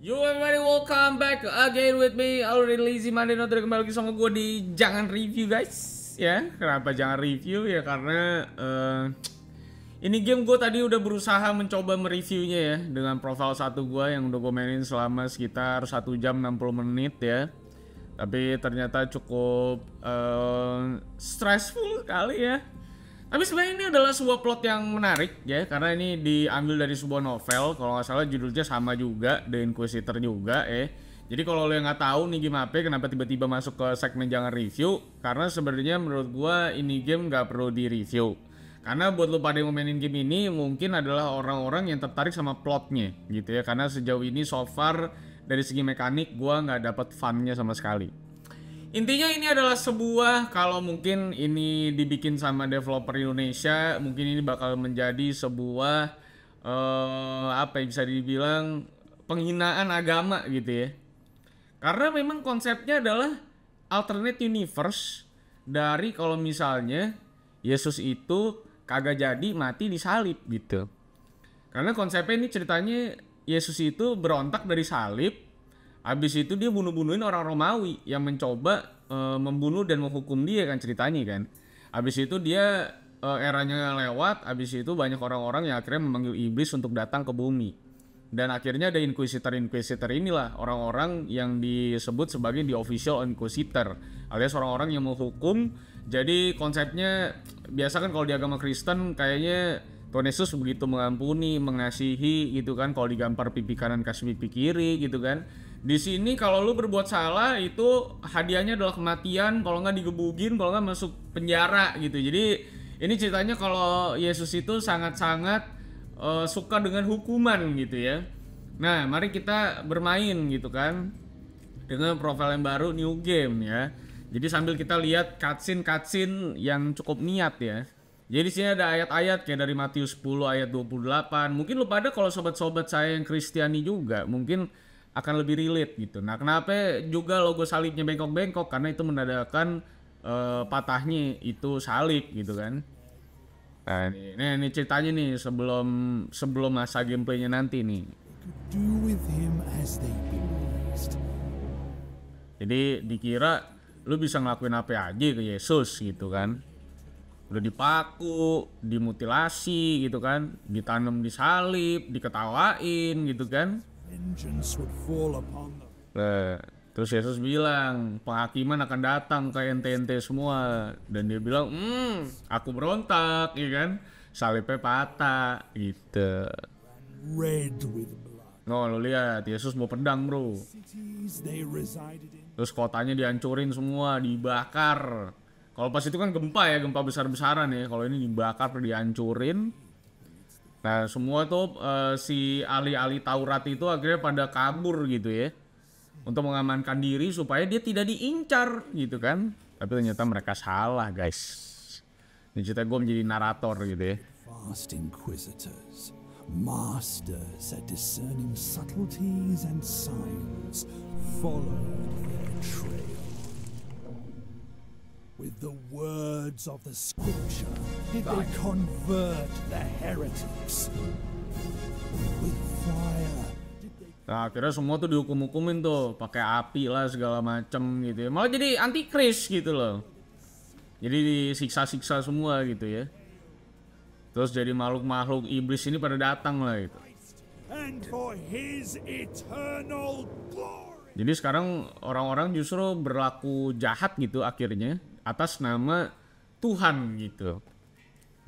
You everybody welcome back again with me Already Lazy Monday not kembali lagi sama gue di Jangan Review guys Ya, kenapa jangan review? Ya karena uh, Ini game gue tadi udah berusaha mencoba mereviewnya ya Dengan profile satu gue yang udah gue mainin selama sekitar satu jam enam puluh menit ya Tapi ternyata cukup uh, stressful kali ya tapi sebenarnya ini adalah sebuah plot yang menarik ya karena ini diambil dari sebuah novel kalau nggak salah judulnya sama juga The Inquisitor juga ya. Jadi kalau lo yang nggak tahu nih game apa, kenapa tiba-tiba masuk ke segmen jangan review karena sebenarnya menurut gua ini game nggak perlu di review. Karena buat lo pada yang mainin game ini mungkin adalah orang-orang yang tertarik sama plotnya gitu ya karena sejauh ini so far dari segi mekanik gua nggak dapat funnya sama sekali. Intinya ini adalah sebuah kalau mungkin ini dibikin sama developer Indonesia, mungkin ini bakal menjadi sebuah uh, apa yang bisa dibilang penghinaan agama gitu ya. Karena memang konsepnya adalah alternate universe dari kalau misalnya Yesus itu kagak jadi mati disalib gitu. Karena konsepnya ini ceritanya Yesus itu berontak dari salib Habis itu dia bunuh-bunuhin orang Romawi yang mencoba uh, membunuh dan menghukum dia kan ceritanya kan. Habis itu dia uh, eranya lewat, habis itu banyak orang-orang yang akhirnya memanggil iblis untuk datang ke bumi. Dan akhirnya ada inquisitor-inquisitor inilah orang-orang yang disebut sebagai the official inquisitor alias orang-orang yang menghukum. Jadi konsepnya biasa kan kalau di agama Kristen kayaknya Tuhan Yesus begitu mengampuni, mengasihi gitu kan kalau digampar pipi kanan kasih pipi kiri gitu kan di sini kalau lu berbuat salah itu hadiahnya adalah kematian, kalau nggak digebugin, kalau nggak masuk penjara gitu. Jadi ini ceritanya kalau Yesus itu sangat-sangat uh, suka dengan hukuman gitu ya. Nah, mari kita bermain gitu kan dengan profil yang baru new game ya. Jadi sambil kita lihat cutscene-cutscene yang cukup niat ya. Jadi sini ada ayat-ayat kayak dari Matius 10 ayat 28. Mungkin lu pada kalau sobat-sobat saya yang Kristiani juga mungkin akan lebih relate gitu. Nah, kenapa juga logo salibnya bengkok-bengkok? Karena itu menandakan uh, patahnya itu salib gitu kan. Nah, ini, ini, ceritanya nih sebelum sebelum masa gameplaynya nanti nih. Jadi dikira lu bisa ngelakuin apa aja ke Yesus gitu kan. Udah dipaku, dimutilasi gitu kan, ditanam di salib, diketawain gitu kan Nah, terus Yesus bilang, penghakiman akan datang ke ente-ente semua. Dan dia bilang, hmm, aku berontak, ya kan? Salibnya patah, gitu. No, oh, lo lihat, Yesus mau pedang, bro. Terus kotanya dihancurin semua, dibakar. Kalau pas itu kan gempa ya, gempa besar-besaran ya. Kalau ini dibakar, dihancurin Nah, semua tuh uh, si ahli-ahli Taurat itu akhirnya pada kabur gitu ya. Untuk mengamankan diri supaya dia tidak diincar gitu kan. Tapi ternyata mereka salah, guys. Ini cerita gue menjadi narator gitu ya. Fast inquisitors, masters at discerning subtleties and signs, follow their trail. With the words of the scripture, did they convert the heretics? With fire. Nah, akhirnya semua tuh dihukum-hukumin tuh, pakai api lah segala macem gitu ya. Malah jadi anti Chris gitu loh. Jadi disiksa-siksa semua gitu ya. Terus jadi makhluk-makhluk iblis ini pada datang lah gitu. Jadi sekarang orang-orang justru berlaku jahat gitu akhirnya atas nama Tuhan gitu.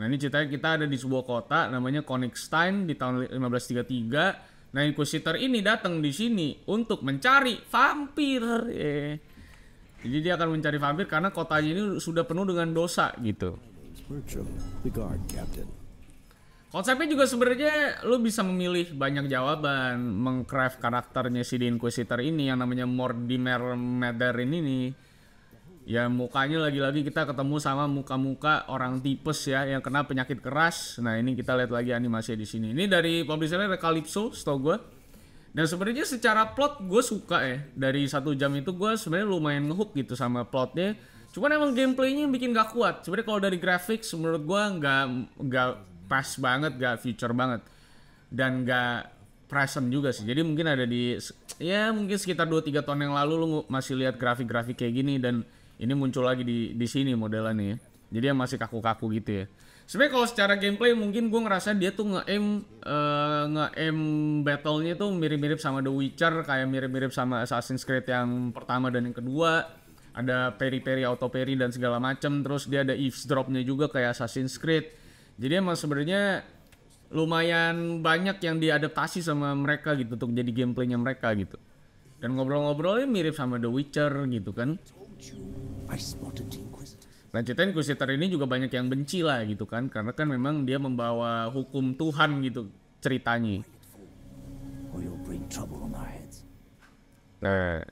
Nah ini ceritanya kita ada di sebuah kota namanya Konigstein di tahun 1533. Nah Inquisitor ini datang di sini untuk mencari vampir. Eh. Jadi dia akan mencari vampir karena kotanya ini sudah penuh dengan dosa gitu. Konsepnya juga sebenarnya lo bisa memilih banyak jawaban mengcraft karakternya si The Inquisitor ini yang namanya Mordimer Mederin ini Ya mukanya lagi-lagi kita ketemu sama muka-muka orang tipes ya yang kena penyakit keras. Nah ini kita lihat lagi animasi di sini. Ini dari publishernya Calypso, setau gue. Dan sebenarnya secara plot gue suka ya. Dari satu jam itu gue sebenarnya lumayan ngehook gitu sama plotnya. Cuman emang gameplaynya bikin gak kuat. Sebenarnya kalau dari grafik menurut gue nggak nggak pas banget, gak future banget, dan nggak present juga sih. Jadi mungkin ada di ya mungkin sekitar 2-3 tahun yang lalu lu masih lihat grafik-grafik kayak gini dan ini muncul lagi di di sini modelnya nih Jadi yang masih kaku-kaku gitu ya. Sebenarnya kalau secara gameplay mungkin gue ngerasa dia tuh nge-aim uh, nge-aim battle tuh mirip-mirip sama The Witcher, kayak mirip-mirip sama Assassin's Creed yang pertama dan yang kedua. Ada peri-peri, auto peri dan segala macam, Terus dia ada eavesdrop juga kayak Assassin's Creed. Jadi emang sebenarnya lumayan banyak yang diadaptasi sama mereka gitu untuk jadi gameplaynya mereka gitu. Dan ngobrol-ngobrolnya mirip sama The Witcher gitu kan. Nah cerita Inquisitor ini juga banyak yang benci lah gitu kan Karena kan memang dia membawa hukum Tuhan gitu ceritanya Nah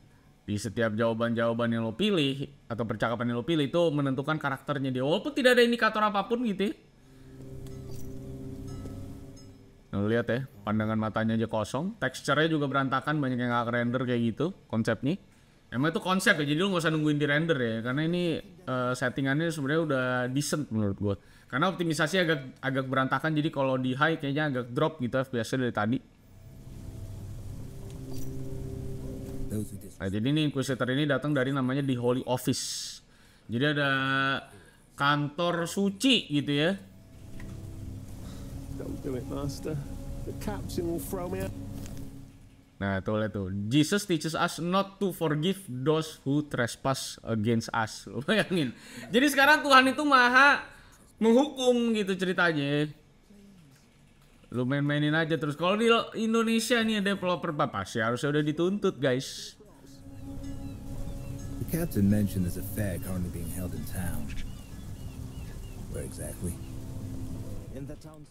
di setiap jawaban-jawaban yang lo pilih Atau percakapan yang lo pilih itu menentukan karakternya dia Walaupun tidak ada indikator apapun gitu ya Nah, lihat ya, pandangan matanya aja kosong, teksturnya juga berantakan, banyak yang gak render kayak gitu konsepnya. Emang itu konsep ya, jadi lu gak usah nungguin di render ya, karena ini uh, settingannya sebenarnya udah decent menurut gua. Karena optimisasi agak agak berantakan, jadi kalau di high kayaknya agak drop gitu FPS-nya ya, dari tadi. Nah, jadi ini Inquisitor ini datang dari namanya di Holy Office. Jadi ada kantor suci gitu ya. Don't do it, Nah, itu lihat tuh. Jesus teaches us not to forgive those who trespass against us. Lo bayangin. Jadi sekarang Tuhan itu maha menghukum gitu ceritanya. Lu main-mainin aja terus. Kalau di Indonesia nih developer apa sih harusnya udah dituntut, guys. The captain mentioned there's a fair currently being held in town. Where exactly?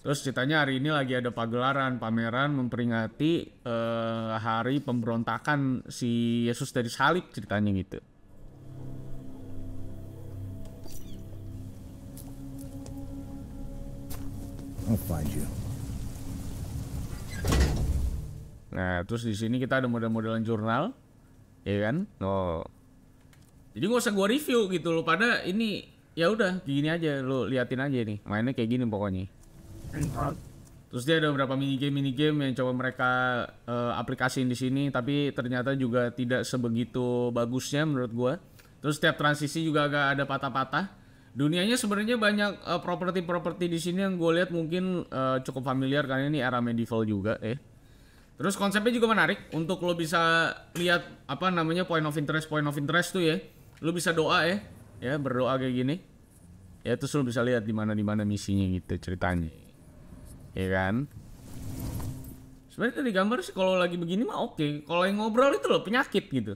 Terus ceritanya hari ini lagi ada pagelaran pameran memperingati uh, hari pemberontakan si Yesus dari salib ceritanya gitu. I'll find Nah, terus di sini kita ada model-modelan jurnal, ya kan? Oh. Jadi nggak usah gua review gitu loh, pada ini ya udah gini aja lo liatin aja nih mainnya kayak gini pokoknya Terus dia ada beberapa mini game mini game yang coba mereka uh, aplikasiin di sini tapi ternyata juga tidak sebegitu bagusnya menurut gua. Terus setiap transisi juga agak ada patah-patah. Dunianya sebenarnya banyak uh, properti-properti di sini yang gue lihat mungkin uh, cukup familiar karena ini era medieval juga eh. Terus konsepnya juga menarik untuk lo bisa lihat apa namanya point of interest point of interest tuh ya. Lo bisa doa ya. Ya berdoa kayak gini. Ya terus lo bisa lihat di mana di mana misinya gitu ceritanya ya kan sebenarnya dari gambar sih kalau lagi begini mah oke okay. kalau yang ngobrol itu loh penyakit gitu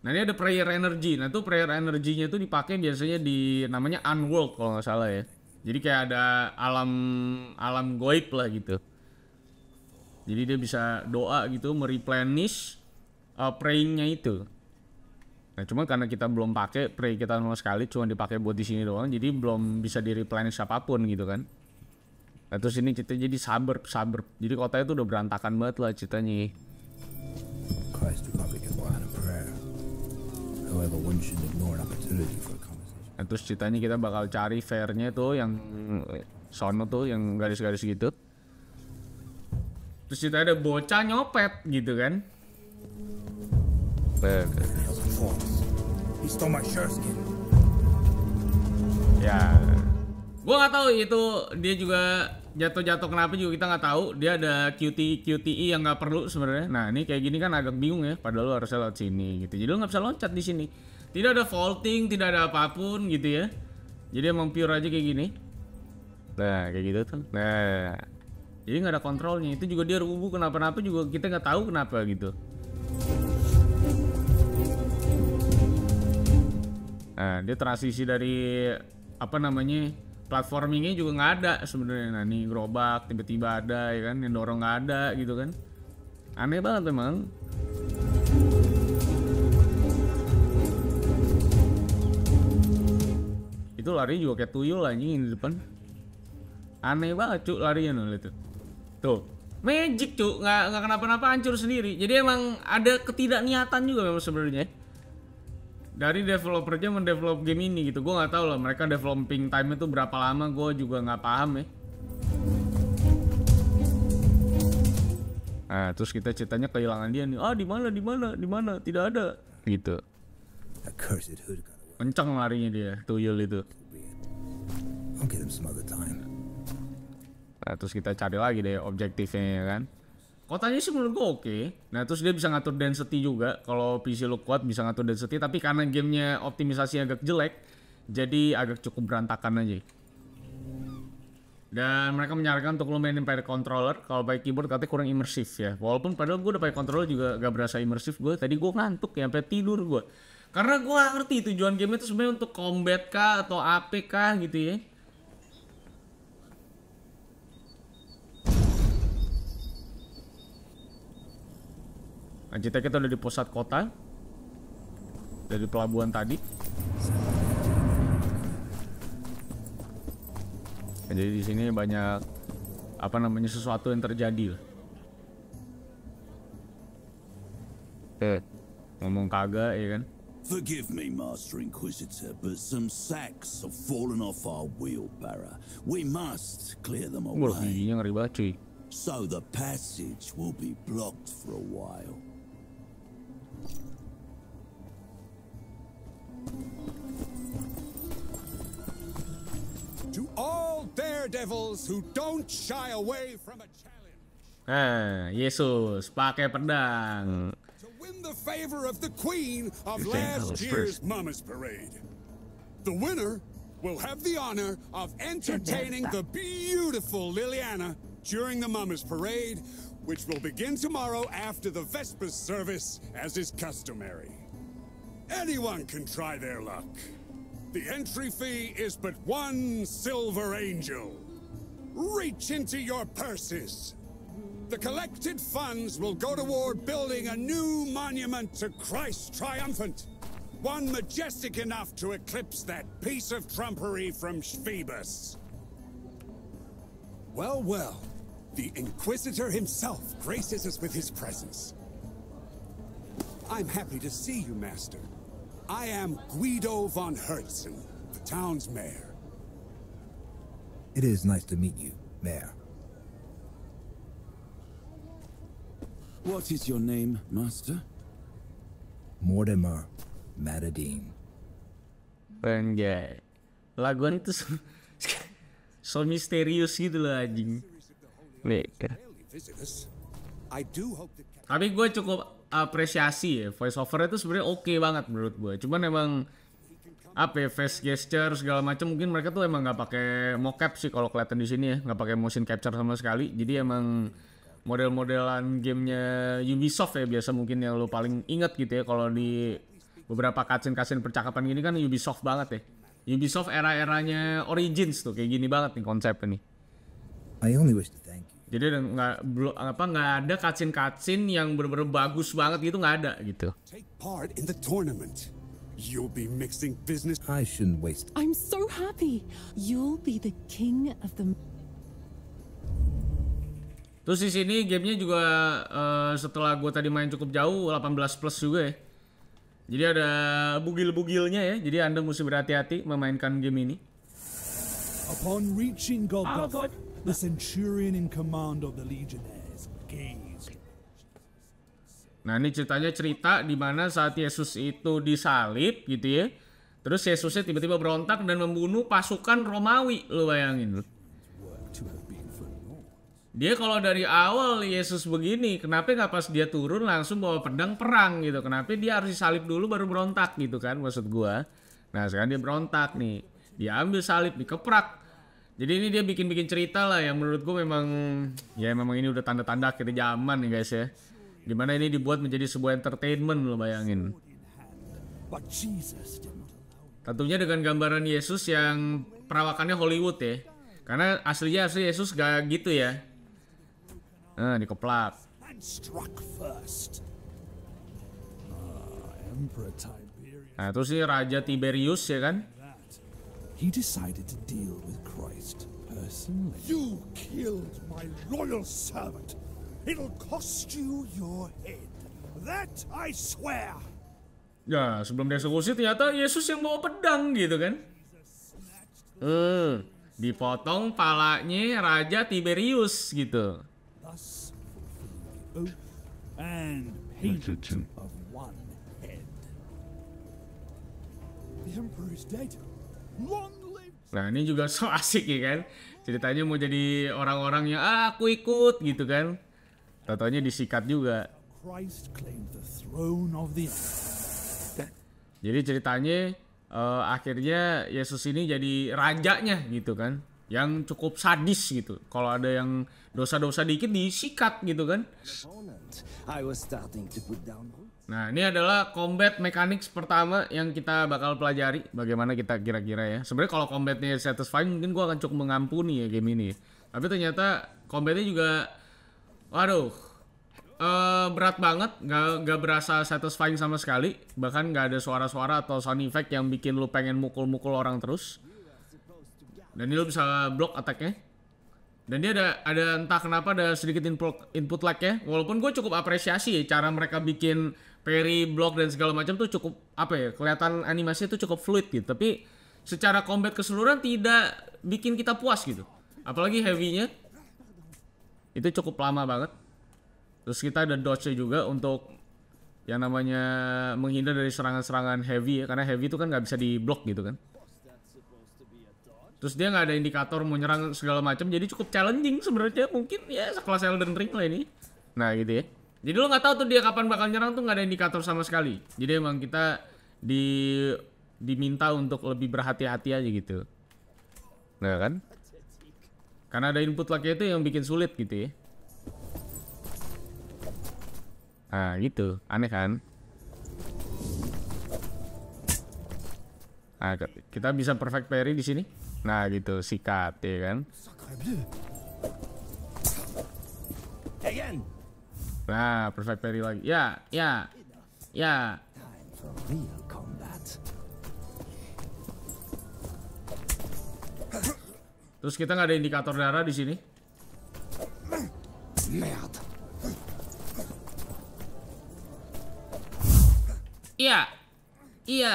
nah ini ada prayer energy nah itu prayer energinya itu dipakai biasanya di namanya unworld kalau nggak salah ya jadi kayak ada alam alam goib lah gitu jadi dia bisa doa gitu mereplenish uh, prayingnya itu Nah, cuma karena kita belum pakai pray kita sama sekali, cuma dipakai buat di sini doang, jadi belum bisa di replenish apapun gitu kan. Nah, terus ini kita jadi sabar sabar. Jadi kota itu udah berantakan banget lah ceritanya. Nah, terus ceritanya kita bakal cari fairnya tuh yang sono tuh yang garis-garis gitu. Terus kita ada bocah nyopet gitu kan. Ya. gua gak tahu itu dia juga jatuh-jatuh kenapa juga kita nggak tahu dia ada QT QTI yang nggak perlu sebenarnya nah ini kayak gini kan agak bingung ya padahal lu harusnya lewat sini gitu jadi lu nggak bisa loncat di sini tidak ada vaulting tidak ada apapun gitu ya jadi emang pure aja kayak gini nah kayak gitu tuh nah jadi nggak ada kontrolnya itu juga dia rubuh kenapa-napa juga kita nggak tahu kenapa gitu nah dia transisi dari apa namanya platformingnya juga nggak ada sebenarnya nah nih gerobak tiba-tiba ada ya kan yang dorong nggak ada gitu kan aneh banget emang itu lari juga kayak tuyul anjing di depan aneh banget cuk larinya nol nah, itu tuh magic cuk nggak nggak kenapa-napa hancur sendiri jadi emang ada ketidakniatan juga memang sebenarnya dari developernya mendevelop game ini gitu gue nggak tahu lah mereka developing time itu berapa lama gue juga nggak paham ya nah terus kita ceritanya kehilangan dia nih ah di mana di mana di mana tidak ada gitu kencang larinya dia tuyul itu nah terus kita cari lagi deh objektifnya ya kan kotanya sih menurut gue oke nah terus dia bisa ngatur density juga kalau PC lu kuat bisa ngatur density tapi karena gamenya optimisasi agak jelek jadi agak cukup berantakan aja dan mereka menyarankan untuk lo mainin pada controller kalau pakai keyboard katanya kurang imersif ya walaupun padahal gue udah pakai controller juga gak berasa imersif gue tadi gue ngantuk ya sampai tidur gue karena gue ngerti tujuan game itu sebenarnya untuk combat kah atau AP gitu ya Nah, kita kita udah di pusat kota. Dari pelabuhan tadi. Nah, jadi di sini banyak apa namanya sesuatu yang terjadi Eh, ngomong kagak ya kan? Forgive me, Master Inquisitor, but some sacks have fallen off our wheelbarrow. We must clear them away. Iya, ngeri So the passage will be blocked for a while. all daredevils who don't shy away from a challenge. Ah, Yesus pakai pedang. Hmm. To win the favor of the queen of last year's Mama's Parade. The winner will have the honor of entertaining the beautiful Liliana during the Mama's Parade, which will begin tomorrow after the Vespers service, as is customary. Anyone can try their luck. The entry fee is but one silver angel. Reach into your purses. The collected funds will go toward building a new monument to Christ triumphant. One majestic enough to eclipse that piece of trumpery from Phoebus. Well, well. The Inquisitor himself graces us with his presence. I'm happy to see you, Master. I am Guido von Hertzen, the town's mayor. It is nice to meet you, mayor. What is your name, master? Mortimer Matadine. Anjay. Laguan itu so misterius gitu loh anjing. Nih. Tapi gue cukup apresiasi ya voice over itu sebenarnya oke okay banget menurut gue cuman emang apa ya, face gesture segala macam mungkin mereka tuh emang nggak pakai mocap sih kalau kelihatan di sini ya nggak pakai motion capture sama sekali jadi emang model-modelan gamenya Ubisoft ya biasa mungkin yang lo paling inget gitu ya kalau di beberapa cutscene-cutscene percakapan gini kan Ubisoft banget ya Ubisoft era-eranya Origins tuh kayak gini banget nih konsepnya nih I only wish to thank jadi nggak apa nggak ada kacin-kacin yang benar-benar bagus banget gitu nggak ada gitu take part in the tournament You'll be mixing business. I shouldn't waste. I'm so happy. You'll be the king of the. Terus di sini gamenya juga uh, setelah gue tadi main cukup jauh 18 plus juga ya. Jadi ada bugil-bugilnya ya. Jadi anda mesti berhati-hati memainkan game ini. Upon reaching Golgotha, oh, the centurion in command of the legionnaires gazed. Nah ini ceritanya cerita di mana saat Yesus itu disalib gitu ya. Terus Yesusnya tiba-tiba berontak dan membunuh pasukan Romawi, lo bayangin. Dia kalau dari awal Yesus begini, kenapa nggak pas dia turun langsung bawa pedang perang gitu? Kenapa dia harus disalib dulu baru berontak gitu kan maksud gua? Nah sekarang dia berontak nih, dia ambil salib dikeprak, jadi ini dia bikin-bikin cerita lah yang menurut gue memang ya memang ini udah tanda-tanda akhir zaman nih guys ya. Dimana ini dibuat menjadi sebuah entertainment lo bayangin. Tentunya dengan gambaran Yesus yang perawakannya Hollywood ya. Karena aslinya asli Yesus gak gitu ya. Nah, dikeplak. Ah, nah, terus si Raja Tiberius ya kan? he decided to deal with Christ personally. You killed my loyal servant. It'll cost you your head. That I swear. Ya, sebelum dieksekusi ternyata Yesus yang bawa pedang gitu kan. Eh, dipotong palanya Raja Tiberius gitu. And of one head. The emperor is dead. Nah ini juga so asik ya kan Ceritanya mau jadi orang-orang yang ah, aku ikut gitu kan Tatonya disikat juga Jadi ceritanya uh, akhirnya Yesus ini jadi rajanya gitu kan Yang cukup sadis gitu Kalau ada yang dosa-dosa dikit disikat gitu kan Nah, ini adalah combat mechanics pertama yang kita bakal pelajari. Bagaimana kita kira-kira ya. Sebenarnya kalau combatnya satisfying mungkin gue akan cukup mengampuni ya game ini. Ya. Tapi ternyata combatnya juga, waduh, uh, berat banget. Gak, gak berasa satisfying sama sekali. Bahkan gak ada suara-suara atau sound effect yang bikin lu pengen mukul-mukul orang terus. Dan ini lu bisa block attacknya. Dan dia ada ada entah kenapa ada sedikit input input lag ya. Walaupun gue cukup apresiasi ya cara mereka bikin peri block dan segala macam tuh cukup apa ya kelihatan animasinya tuh cukup fluid gitu tapi secara combat keseluruhan tidak bikin kita puas gitu apalagi heavy-nya itu cukup lama banget terus kita ada dodge-nya juga untuk yang namanya menghindar dari serangan-serangan heavy ya karena heavy itu kan nggak bisa di block gitu kan terus dia nggak ada indikator mau nyerang segala macam jadi cukup challenging sebenarnya mungkin ya sekelas Elden Ring lah ini nah gitu ya jadi lo nggak tahu tuh dia kapan bakal nyerang tuh nggak ada indikator sama sekali. Jadi emang kita di diminta untuk lebih berhati-hati aja gitu. Nah kan? Karena ada input lagi itu yang bikin sulit gitu ya. Nah gitu, aneh kan? Nah, kita bisa perfect parry di sini. Nah gitu, sikat ya kan? Again. Nah, perfect parry lagi. Ya, ya. Ya. Terus kita nggak ada indikator darah di sini. Iya. Iya.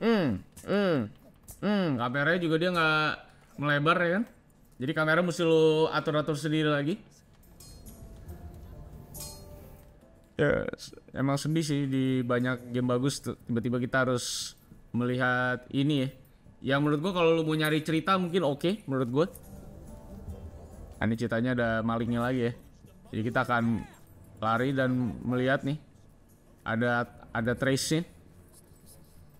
Hmm, hmm, hmm, kameranya juga dia nggak melebar ya kan jadi kamera mesti lo atur-atur sendiri lagi ya yes. emang sedih sih di banyak game bagus tiba-tiba kita harus melihat ini ya yang menurut gue kalau lo mau nyari cerita mungkin oke okay, menurut gue. ini ceritanya ada malingnya lagi ya jadi kita akan lari dan melihat nih ada ada trace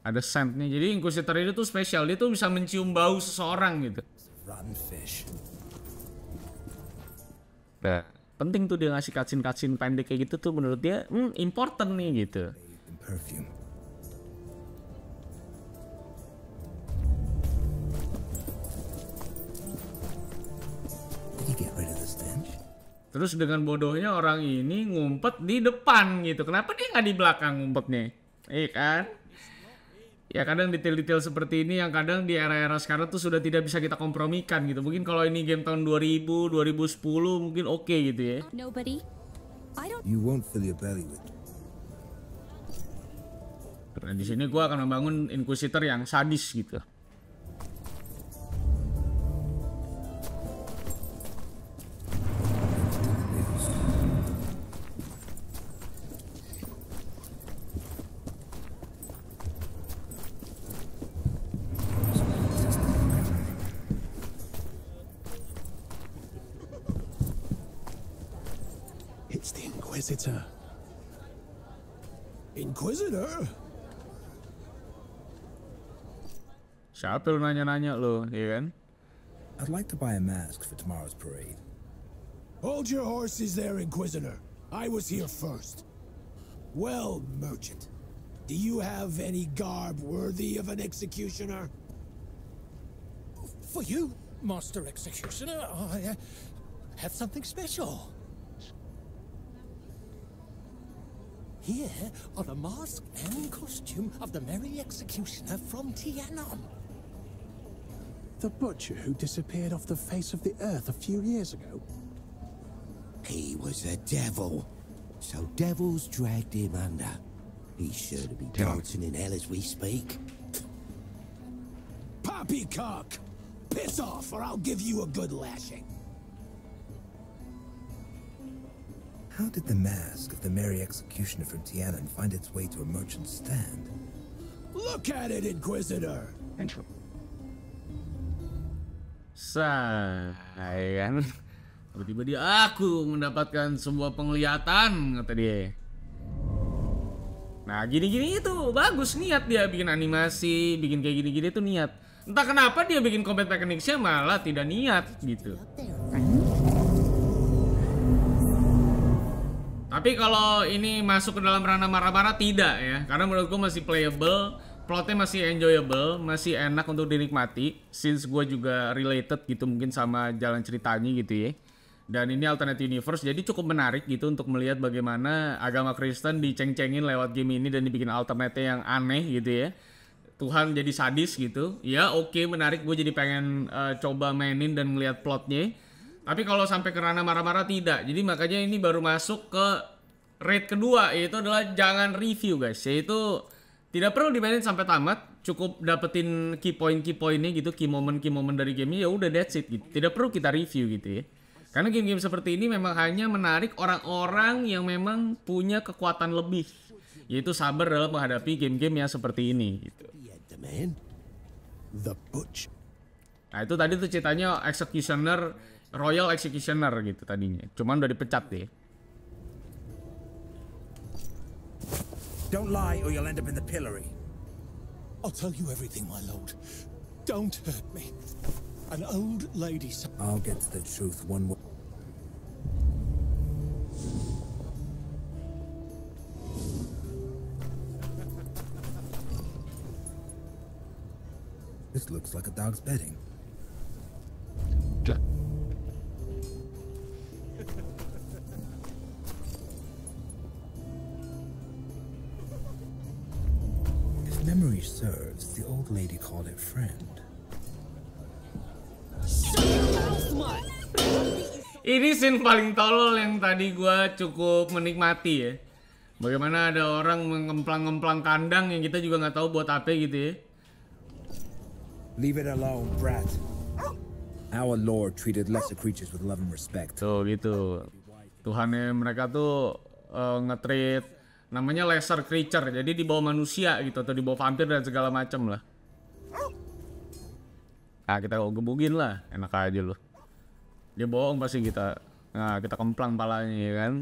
ada scentnya. Jadi Inquisitor ini tuh spesial. Dia tuh bisa mencium bau seseorang gitu. Nah, penting tuh dia ngasih kacin-kacin pendek kayak gitu tuh menurut dia hmm, important nih gitu. Terus dengan bodohnya orang ini ngumpet di depan gitu. Kenapa dia nggak di belakang ngumpetnya? Iya kan? ya kadang detail-detail seperti ini yang kadang di era-era sekarang tuh sudah tidak bisa kita kompromikan gitu. Mungkin kalau ini game tahun 2000, 2010 mungkin oke okay gitu ya. Nobody. I don't... You won't fill your belly with. Nah, di sini gue akan membangun inquisitor yang sadis gitu. Apa lu nanya-nanya lu, ya kan? I'd like to buy a mask for tomorrow's parade. Hold your horses there, Inquisitor. I was here first. Well, merchant, do you have any garb worthy of an executioner? For you, Master Executioner, I uh, have something special. Here are the mask and costume of the Merry Executioner from Tianan. The butcher who disappeared off the face of the earth a few years ago? He was a devil. So devils dragged him under. He's sure to be dancing in hell as we speak. Poppycock! Piss off or I'll give you a good lashing. How did the mask of the merry executioner from Tianan find its way to a merchant's stand? Look at it, Inquisitor! Entropy. Sah, ya kan? Tiba-tiba dia aku mendapatkan sebuah penglihatan kata dia. Nah gini-gini itu bagus niat dia bikin animasi, bikin kayak gini-gini itu niat. Entah kenapa dia bikin combat mechanicsnya malah tidak niat gitu. Tapi kalau ini masuk ke dalam ranah marah-marah tidak ya, karena menurutku masih playable plotnya masih enjoyable, masih enak untuk dinikmati. Since gue juga related gitu mungkin sama jalan ceritanya gitu ya. Dan ini alternate universe, jadi cukup menarik gitu untuk melihat bagaimana agama Kristen diceng-cengin lewat game ini dan dibikin alternate yang aneh gitu ya. Tuhan jadi sadis gitu. Ya oke okay, menarik, gue jadi pengen uh, coba mainin dan melihat plotnya. Tapi kalau sampai kerana marah-marah tidak. Jadi makanya ini baru masuk ke rate kedua yaitu adalah jangan review guys. Yaitu tidak perlu dimainin sampai tamat cukup dapetin key point key pointnya gitu key moment key moment dari game gamenya ya udah that's it gitu tidak perlu kita review gitu ya karena game-game seperti ini memang hanya menarik orang-orang yang memang punya kekuatan lebih yaitu sabar dalam menghadapi game-game yang seperti ini gitu. Iya, nah itu tadi tuh ceritanya executioner, royal executioner gitu tadinya. Cuman udah dipecat deh. Don't lie or you'll end up in the pillory. I'll tell you everything, my lord. Don't hurt me. An old lady... I'll get to the truth one way. This looks like a dog's bedding. friend. Ini scene paling tolol yang tadi gue cukup menikmati ya. Bagaimana ada orang mengemplang emplang kandang yang kita juga nggak tahu buat apa gitu ya. Leave it alone, brat. Our Lord treated lesser creatures with love and respect. Tuh gitu. Tuhannya mereka tuh uh, ngetreat namanya lesser creature. Jadi di bawah manusia gitu atau di bawah vampir dan segala macam lah ah kita gebugin lah, enak aja loh. Dia bohong pasti kita. Nah, kita kemplang palanya ya kan.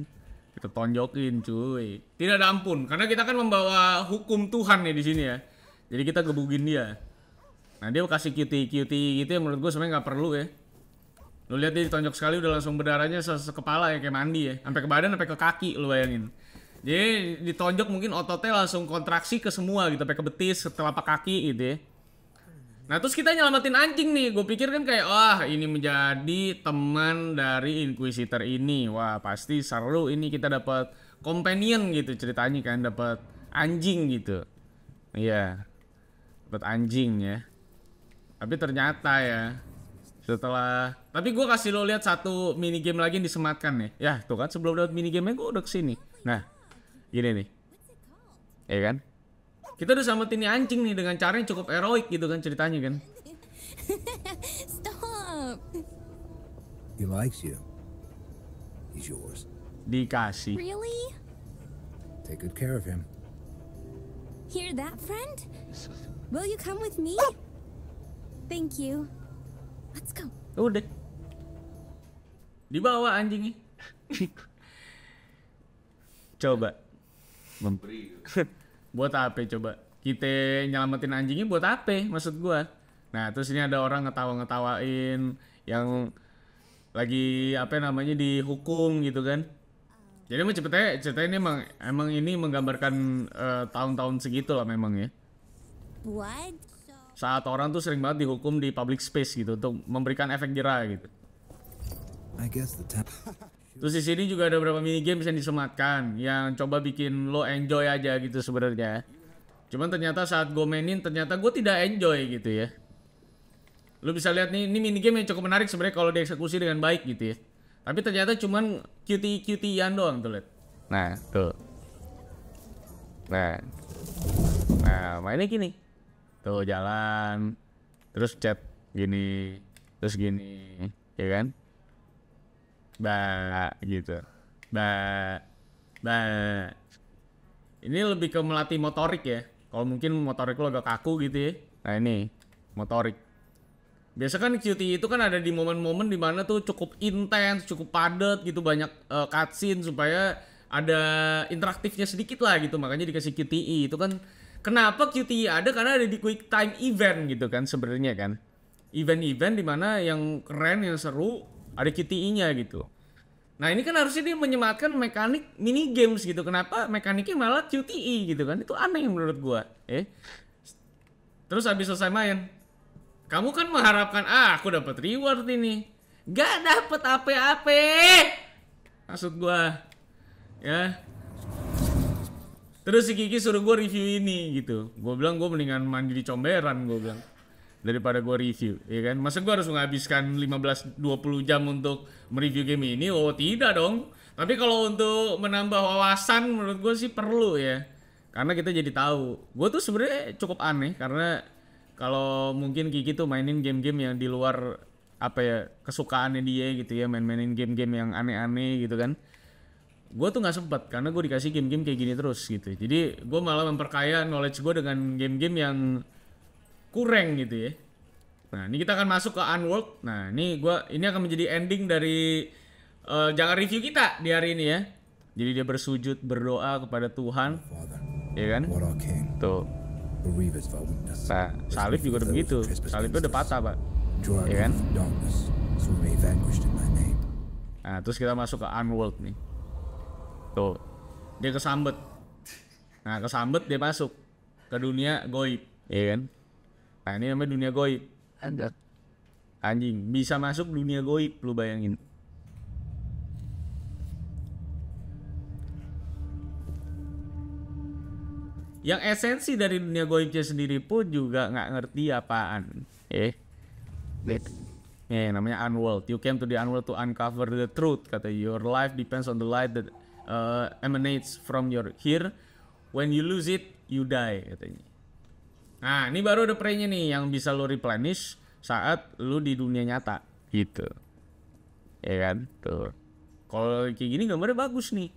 Kita tonjokin cuy. Tidak ada ampun, karena kita kan membawa hukum Tuhan nih di sini ya. Jadi kita gebugin dia. Nah, dia kasih cutie cutie gitu yang menurut gue sebenarnya nggak perlu ya. Lu lihat dia ditonjok sekali udah langsung berdarahnya se, -se kepala ya kayak mandi ya, sampai ke badan sampai ke kaki lu bayangin. Jadi ditonjok mungkin ototnya langsung kontraksi ke semua gitu, sampai ke betis, ke telapak kaki gitu ya. Nah terus kita nyelamatin anjing nih, gue pikir kan kayak wah ini menjadi teman dari Inquisitor ini, wah pasti seru ini kita dapat companion gitu ceritanya kan dapat anjing gitu, iya dapat anjing ya. Tapi ternyata ya setelah tapi gue kasih lo lihat satu mini game lagi yang disematkan nih, ya tuh kan sebelum dapat mini game gue udah kesini. Nah gini nih, ya kan? Kita udah sama ini anjing nih dengan cara yang cukup heroik gitu kan ceritanya kan. Stop. He likes you. He's yours. Dikasih. Really? Take good care of him. Hear that, friend? Will you come with me? Oh! Thank you. Let's go. Udah. Dibawa anjingnya. Coba. Memberi. buat apa coba kita nyelamatin anjingnya buat apa maksud gua nah terus ini ada orang ngetawa-ngetawain yang lagi apa namanya dihukum gitu kan jadi emang ceritanya, cerita ini emang, emang ini menggambarkan eh, tahun-tahun uh, segitu lah memang ya. What? Saat orang tuh sering banget dihukum di public space gitu untuk memberikan efek jerah gitu. I guess the Terus di sini juga ada beberapa mini game bisa disematkan yang coba bikin lo enjoy aja gitu sebenarnya. Cuman ternyata saat gue mainin ternyata gue tidak enjoy gitu ya. Lo bisa lihat nih, ini mini game yang cukup menarik sebenarnya kalau dieksekusi dengan baik gitu ya. Tapi ternyata cuman cutie cutiean doang tuh lihat. Nah, tuh. Nah. Nah, mainnya gini. Tuh jalan terus chat gini, terus gini, ya kan? ba gitu ba ba ini lebih ke melatih motorik ya kalau mungkin motorik lo agak kaku gitu ya nah ini motorik biasa kan QT itu kan ada di momen-momen di mana tuh cukup intens cukup padat gitu banyak uh, cutscene supaya ada interaktifnya sedikit lah gitu makanya dikasih QTE itu kan kenapa QTE ada karena ada di quick time event gitu kan sebenarnya kan event-event dimana yang keren yang seru ada QTE-nya gitu. Nah ini kan harusnya dia menyematkan mekanik mini games gitu. Kenapa mekaniknya malah QTE gitu kan? Itu aneh menurut gua. Eh. Terus habis selesai main, kamu kan mengharapkan ah aku dapat reward ini. Gak dapet apa-apa. Maksud gua. Ya. Terus si Kiki suruh gua review ini gitu. Gua bilang gua mendingan mandi di comberan gua bilang daripada gue review ya kan masa gue harus menghabiskan 15-20 jam untuk mereview game ini oh tidak dong tapi kalau untuk menambah wawasan menurut gue sih perlu ya karena kita jadi tahu gue tuh sebenarnya cukup aneh karena kalau mungkin Kiki tuh mainin game-game yang di luar apa ya kesukaannya dia gitu ya main-mainin game-game yang aneh-aneh gitu kan gue tuh nggak sempet karena gue dikasih game-game kayak gini terus gitu jadi gue malah memperkaya knowledge gue dengan game-game yang kurang gitu ya. Nah, ini kita akan masuk ke Unworld. Nah, ini gua ini akan menjadi ending dari uh, eh, jangan review kita di hari ini ya. Jadi dia bersujud berdoa kepada Tuhan. Iya kan? Tuh. Nah, salib juga udah begitu. Salibnya udah patah, Pak. Iya kan? Nah, terus kita masuk ke Unworld nih. Tuh. Dia kesambet. Nah, kesambet dia masuk ke dunia goib, Iya kan? Nah ini namanya dunia goib. Anjir. Anjing, bisa masuk dunia goib lu bayangin. Yang esensi dari dunia goibnya sendiri pun juga nggak ngerti apaan. Eh, Wait. yeah, namanya Unworld. You came to the Unworld to uncover the truth. Kata your life depends on the light that uh, emanates from your here. When you lose it, you die. Katanya. Nah, ini baru ada prey nih yang bisa lo replenish saat lu di dunia nyata gitu. Ya kan? Tuh. Kalau kayak gini gambarnya bagus nih.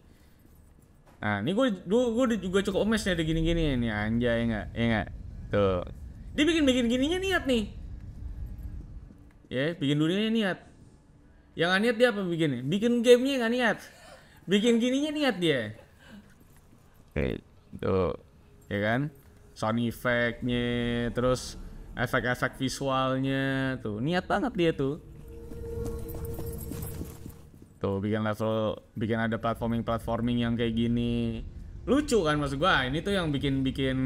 Nah, ini gue gue, gue juga cukup emes nih ada gini-gini nih anjay enggak? Ya enggak? Tuh. Dia bikin-bikin gininya niat nih. Ya, bikin dunianya niat. Yang gak niat dia apa bikin? Bikin gamenya nggak niat. Bikin gininya niat dia. Oke, tuh. Ya kan? sound effectnya terus efek-efek visualnya tuh niat banget dia tuh tuh bikin level bikin ada platforming platforming yang kayak gini lucu kan maksud gua ini tuh yang bikin bikin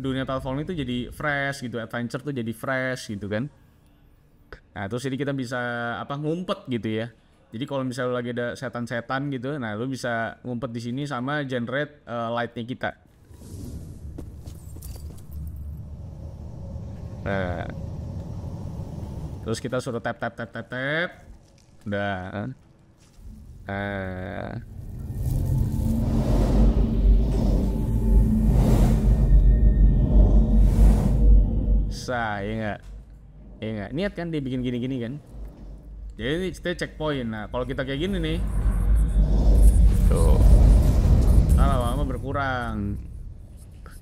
dunia platforming itu jadi fresh gitu adventure tuh jadi fresh gitu kan nah terus ini kita bisa apa ngumpet gitu ya jadi kalau misalnya lu lagi ada setan-setan gitu nah lu bisa ngumpet di sini sama generate uh, lightnya kita Nah. Terus kita suruh tap tap tap tap tap. Udah. Nah. Sah, ya enggak? Ya enggak? Niat kan dia bikin gini-gini kan? Jadi ini kita checkpoint. Nah, kalau kita kayak gini nih. Tuh. Nah, kan lama berkurang. berkurang.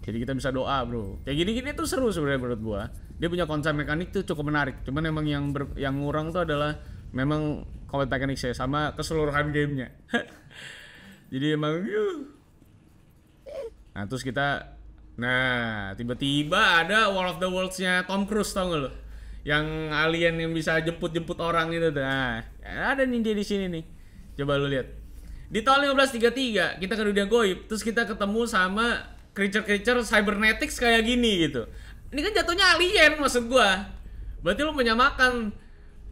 Jadi kita bisa doa, Bro. Kayak gini-gini tuh seru sebenarnya menurut gua. Dia punya konsep mekanik tuh cukup menarik. Cuman emang yang ber, yang ngurang tuh adalah memang combat mekanik saya sama keseluruhan gamenya. Jadi emang yuh. Nah, terus kita Nah, tiba-tiba ada World of the Worlds-nya Tom Cruise tau gak lo? Yang alien yang bisa jemput-jemput orang itu tuh. Nah, ada nih dia di sini nih. Coba lu lihat. Di tahun 1533 kita ke dunia goib, terus kita ketemu sama creature-creature cybernetics kayak gini gitu. Ini kan jatuhnya alien maksud gua. Berarti lu menyamakan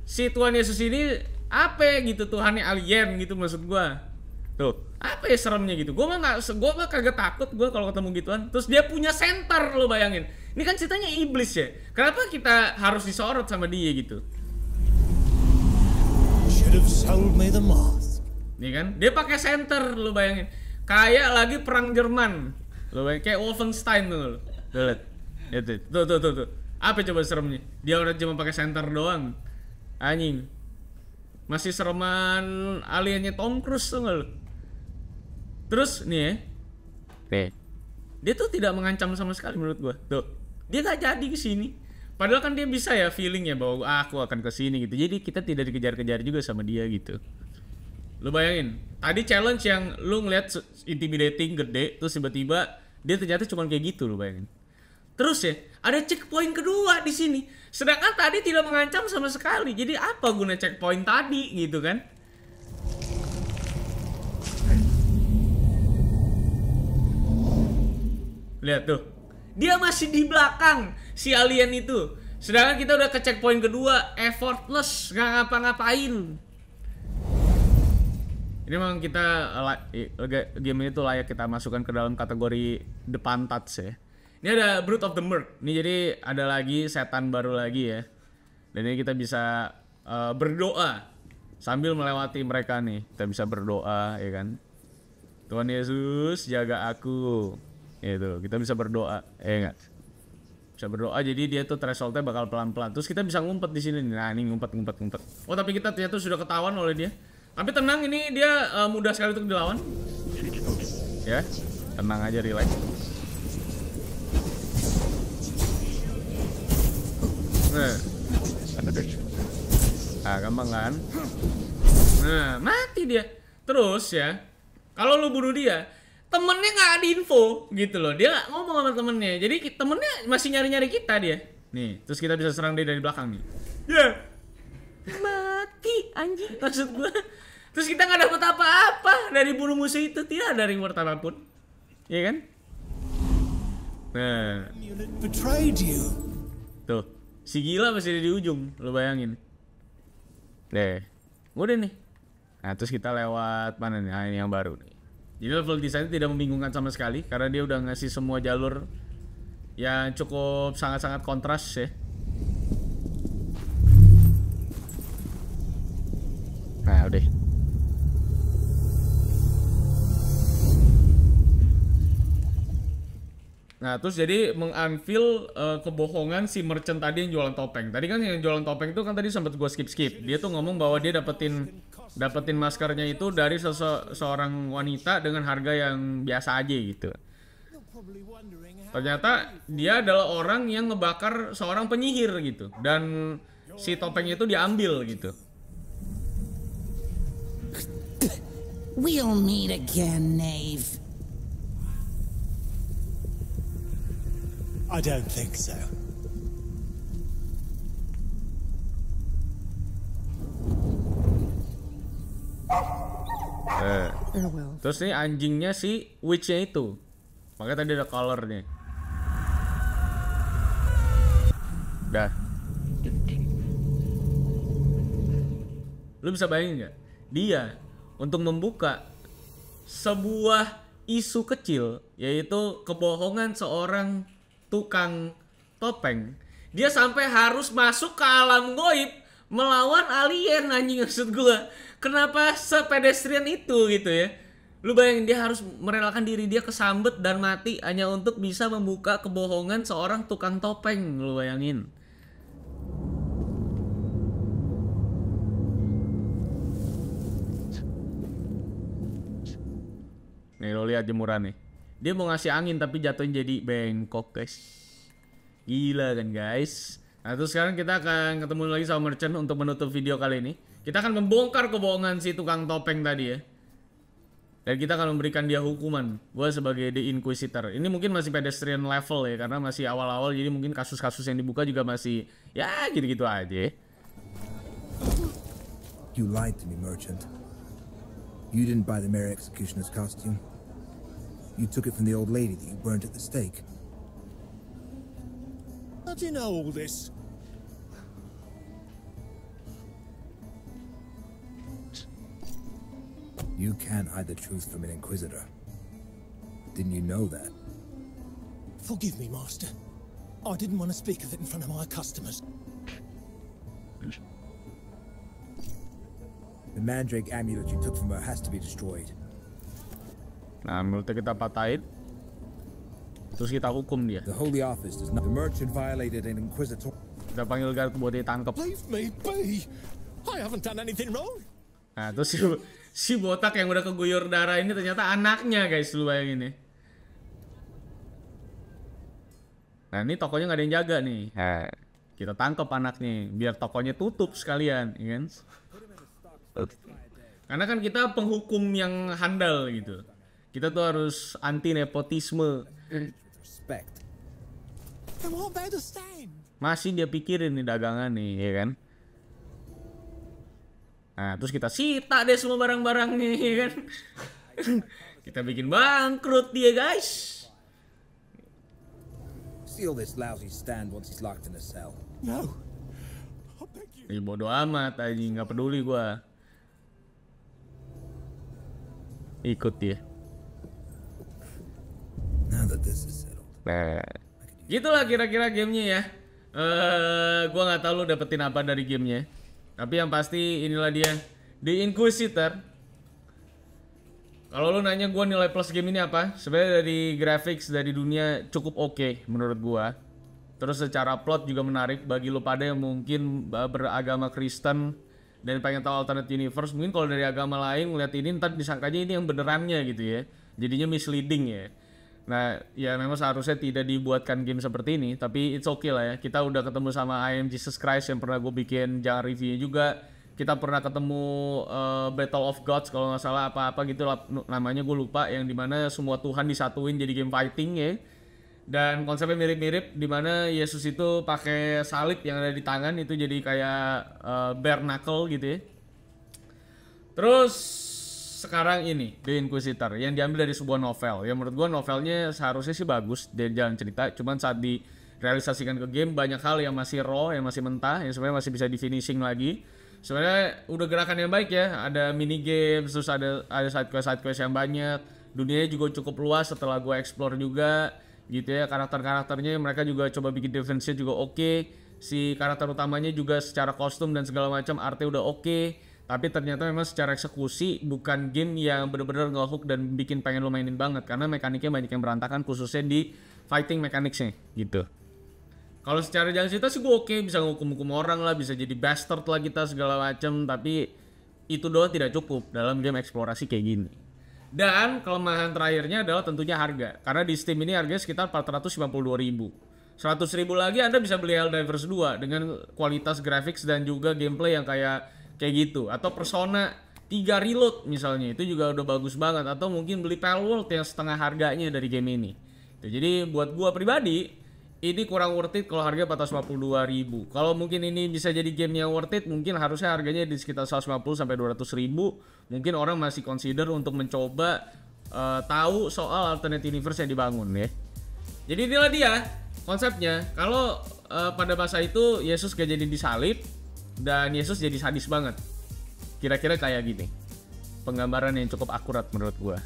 si Tuhan Yesus ini apa gitu Tuhannya alien gitu maksud gua. Tuh, apa ya seremnya gitu. Gua mah gak, gua mah kagak takut gua kalau ketemu gituan. Terus dia punya center lo bayangin. Ini kan ceritanya iblis ya. Kenapa kita harus disorot sama dia gitu? Nih kan, dia pakai center lo bayangin. Kayak lagi perang Jerman Lo kayak Wolfenstein tuh lo. Tuh liat. Itu. Tuh tuh tuh tuh. Apa coba seremnya? Dia orang cuma pakai senter doang. Anjing. Masih sereman aliennya Tom Cruise tuh lo. Terus nih ya. Nih. Dia tuh tidak mengancam sama sekali menurut gua. Tuh. Dia gak jadi ke sini. Padahal kan dia bisa ya feeling ya bahwa ah, aku akan ke sini gitu. Jadi kita tidak dikejar-kejar juga sama dia gitu. Lu bayangin, tadi challenge yang lu ngeliat intimidating gede terus tiba-tiba dia ternyata cuma kayak gitu loh bayangin. Terus ya, ada checkpoint kedua di sini. Sedangkan tadi tidak mengancam sama sekali. Jadi apa guna checkpoint tadi gitu kan? Lihat tuh. Dia masih di belakang si alien itu. Sedangkan kita udah ke checkpoint kedua, effortless, nggak ngapa-ngapain. Ini memang kita game ini tuh layak kita masukkan ke dalam kategori depan touch ya. Ini ada Brute of the Merc. Ini jadi ada lagi setan baru lagi ya. Dan ini kita bisa uh, berdoa sambil melewati mereka nih. Kita bisa berdoa ya kan. Tuhan Yesus jaga aku. Itu kita bisa berdoa ya enggak? bisa berdoa jadi dia tuh thresholdnya bakal pelan-pelan terus kita bisa ngumpet di sini nah ini ngumpet ngumpet ngumpet oh tapi kita ternyata sudah ketahuan oleh dia tapi tenang, ini dia uh, mudah sekali untuk dilawan. Ya, tenang aja, relax. Nah, ah, gampang kan? Nah, mati dia. Terus ya, kalau lu bunuh dia, temennya nggak ada info gitu loh. Dia ngomong sama temennya. Jadi temennya masih nyari-nyari kita dia. Nih, terus kita bisa serang dia dari belakang nih. Ya, yeah. mati anjing maksud gue Terus kita nggak dapat apa-apa dari bunuh musuh itu tidak dari reward apapun, ya kan? Nah, tuh si gila masih ada di ujung, lo bayangin. Deh, udah nih. Nah terus kita lewat mana nih? Nah, ini yang baru nih. Jadi level desainnya tidak membingungkan sama sekali karena dia udah ngasih semua jalur yang cukup sangat-sangat kontras ya. Nah, udah. Nah, terus jadi mengunveil uh, kebohongan si merchant tadi yang jualan topeng. Tadi kan yang jualan topeng itu kan tadi sempat gue skip-skip. Dia tuh ngomong bahwa dia dapetin dapetin maskernya itu dari sese seorang wanita dengan harga yang biasa aja gitu. Ternyata dia adalah orang yang ngebakar seorang penyihir gitu dan si topeng itu diambil gitu. We'll meet again, Nave. I don't think so. Eh. Terus nih anjingnya si witchnya itu. Makanya tadi ada color nih. Dah. Lu bisa bayangin nggak? Dia untuk membuka sebuah isu kecil yaitu kebohongan seorang tukang topeng dia sampai harus masuk ke alam goib melawan alien anjing maksud gue kenapa sepedestrian itu gitu ya lu bayangin dia harus merelakan diri dia kesambet dan mati hanya untuk bisa membuka kebohongan seorang tukang topeng lu bayangin Nih lo lihat jemuran nih. Dia mau ngasih angin tapi jatuhin jadi bengkok guys. Gila kan guys. Nah terus sekarang kita akan ketemu lagi sama merchant untuk menutup video kali ini. Kita akan membongkar kebohongan si tukang topeng tadi ya. Dan kita akan memberikan dia hukuman. Gue sebagai The Inquisitor. Ini mungkin masih pedestrian level ya. Karena masih awal-awal. Jadi mungkin kasus-kasus yang dibuka juga masih... Ya gitu-gitu aja. You lied to me, merchant. You didn't buy the Mary Executioner's costume. You took it from the old lady that you burnt at the stake. How do you know all this? You can't hide the truth from an Inquisitor. Didn't you know that? Forgive me, Master. I didn't want to speak of it in front of my customers. The Mandrake amulet you took from her has to be destroyed. Nah, mulutnya kita patahin. Terus kita hukum dia. The Holy Office does not... The merchant violated an inquisitor... Kita panggil guard buat ditangkap. Leave me be. I haven't done anything wrong. Nah, terus si, si botak yang udah keguyur darah ini ternyata anaknya, guys. Lu bayangin nih. Ya. Nah, ini tokonya nggak ada yang jaga nih. Nah. Kita tangkap anaknya, biar tokonya tutup sekalian, ya kan? Karena kan kita penghukum yang handal gitu. Kita tuh harus anti nepotisme. Masih dia pikirin nih dagangan nih, ya kan? Nah, terus kita sita deh semua barang-barangnya, ya kan? kita bikin bangkrut dia, guys. seal this lousy stand once he's locked in a cell. No. Ih, bodo amat aja nggak peduli gua. Ikut dia. Nah, gitulah kira-kira gamenya ya. Uh, gua nggak tahu lu dapetin apa dari gamenya. Tapi yang pasti inilah dia The Inquisitor. Kalau lu nanya gua nilai plus game ini apa? Sebenarnya dari grafik, dari dunia cukup oke okay, menurut gua. Terus secara plot juga menarik bagi lu pada yang mungkin beragama Kristen dan pengen tahu alternate universe mungkin kalau dari agama lain ngeliat ini ntar disangkanya ini yang benerannya gitu ya jadinya misleading ya Nah, ya memang seharusnya tidak dibuatkan game seperti ini, tapi it's okay lah ya. Kita udah ketemu sama I Am Jesus Christ yang pernah gue bikin jangan review juga. Kita pernah ketemu uh, Battle of Gods kalau nggak salah apa-apa gitu lah, namanya gue lupa yang dimana semua Tuhan disatuin jadi game fighting ya. Dan konsepnya mirip-mirip dimana Yesus itu pakai salib yang ada di tangan itu jadi kayak uh, bare knuckle gitu ya. Terus sekarang ini The Inquisitor yang diambil dari sebuah novel. Yang menurut gua novelnya seharusnya sih bagus dari jalan cerita, cuman saat direalisasikan ke game banyak hal yang masih raw, yang masih mentah, yang sebenarnya masih bisa di finishing lagi. Sebenarnya udah gerakan yang baik ya, ada mini game, terus ada ada side quest side quest yang banyak. Dunianya juga cukup luas setelah gua explore juga gitu ya karakter-karakternya mereka juga coba bikin defense-nya juga oke okay. si karakter utamanya juga secara kostum dan segala macam artnya udah oke okay tapi ternyata memang secara eksekusi bukan game yang bener-bener ngehook dan bikin pengen lo mainin banget karena mekaniknya banyak yang berantakan khususnya di fighting mechanicsnya gitu kalau secara jalan cerita sih gue oke okay. bisa ngukum ngukum orang lah bisa jadi bastard lah kita segala macem tapi itu doang tidak cukup dalam game eksplorasi kayak gini dan kelemahan terakhirnya adalah tentunya harga karena di Steam ini harganya sekitar 492 ribu 100 ribu lagi Anda bisa beli Helldivers 2 dengan kualitas grafik dan juga gameplay yang kayak kayak gitu atau persona tiga reload misalnya itu juga udah bagus banget atau mungkin beli Palworld yang setengah harganya dari game ini Tuh, jadi buat gua pribadi ini kurang worth it kalau harga 452 ribu kalau mungkin ini bisa jadi game yang worth it mungkin harusnya harganya di sekitar 150 sampai 200 ribu mungkin orang masih consider untuk mencoba uh, tahu soal alternate universe yang dibangun ya jadi inilah dia konsepnya kalau uh, pada masa itu Yesus gak jadi disalib dan Yesus jadi sadis banget kira-kira kayak gini penggambaran yang cukup akurat menurut gua.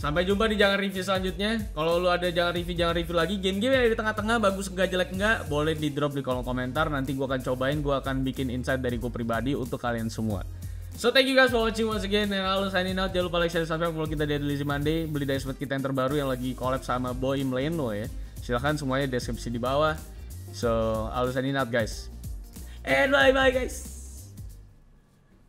sampai jumpa di jangan review selanjutnya kalau lu ada jangan review jangan review lagi game-game yang di tengah-tengah bagus enggak jelek enggak boleh di drop di kolom komentar nanti gua akan cobain Gua akan bikin insight dari gua pribadi untuk kalian semua So thank you guys for watching once again and I'll in out. Jangan lupa like, share, subscribe kalau kita di Adelizy Monday. Beli dari spot kita yang terbaru yang lagi collab sama Boy Mleno ya. Silahkan semuanya deskripsi di bawah. So I'll in out guys. And bye bye guys.